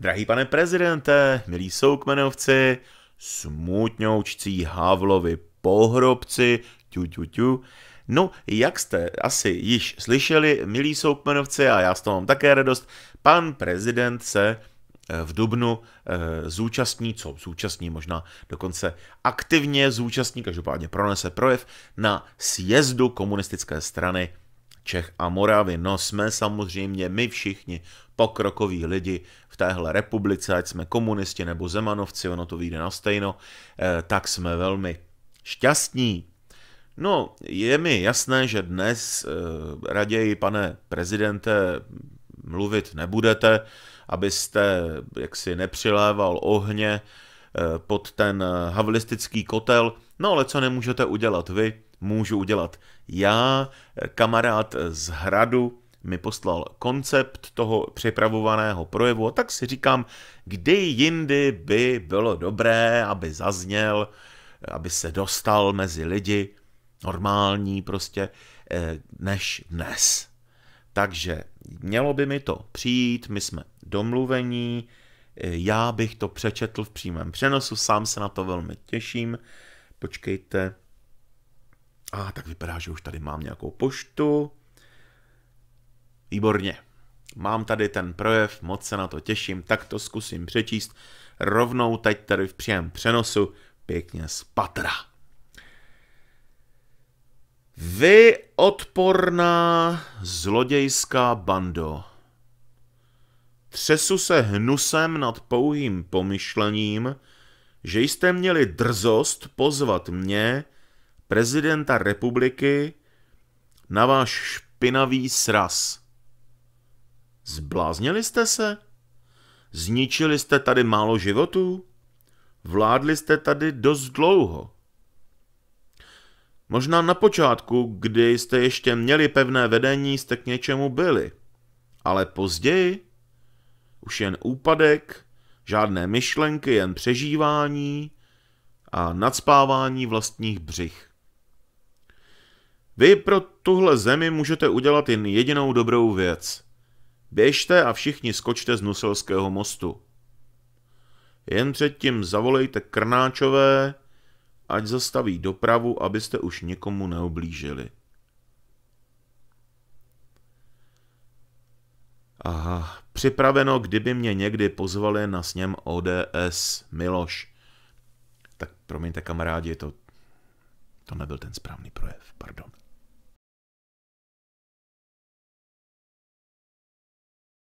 Drahý pane prezidente, milí soukmenovci, smutňoučcí Havlovi pohrobci, tu, tu, tu. No, jak jste asi již slyšeli, milí soukmenovci, a já z toho mám také radost, pan prezident se eh, v Dubnu eh, zúčastní, co zúčastní možná dokonce aktivně zúčastní, každopádně pronese projev na sjezdu komunistické strany Čech a Moravy. No jsme samozřejmě my všichni pokrokoví lidi v téhle republice, ať jsme komunisti nebo zemanovci, ono to vyjde na stejno, eh, tak jsme velmi šťastní. No, je mi jasné, že dnes eh, raději, pane prezidente, mluvit nebudete, abyste jaksi nepřiléval ohně eh, pod ten havlistický kotel, no ale co nemůžete udělat vy, můžu udělat já. Eh, kamarád z Hradu mi poslal koncept toho připravovaného projevu a tak si říkám, kdy jindy by bylo dobré, aby zazněl, eh, aby se dostal mezi lidi, normální prostě, eh, než dnes. Takže mělo by mi to přijít, my jsme domluvení, já bych to přečetl v přímém přenosu, sám se na to velmi těším. Počkejte, a ah, tak vypadá, že už tady mám nějakou poštu. Výborně. Mám tady ten projev, moc se na to těším, tak to zkusím přečíst rovnou teď tady v příjem přenosu, pěkně z patra. Vy odporná zlodějská bando. Třesu se hnusem nad pouhým pomyšlením, že jste měli drzost pozvat mě, prezidenta republiky na váš špinavý sraz. Zbláznili jste se? Zničili jste tady málo životů? Vládli jste tady dost dlouho. Možná na počátku, kdy jste ještě měli pevné vedení, jste k něčemu byli. Ale později už jen úpadek, žádné myšlenky, jen přežívání a nadspávání vlastních břich. Vy pro tuhle zemi můžete udělat jen jedinou dobrou věc. Běžte a všichni skočte z Nuselského mostu. Jen předtím zavolejte krnáčové, ať zastaví dopravu, abyste už nikomu neoblížili. Aha, připraveno, kdyby mě někdy pozvali na sněm ODS, Miloš. Tak promiňte kamarádi, to, to nebyl ten správný projev, pardon.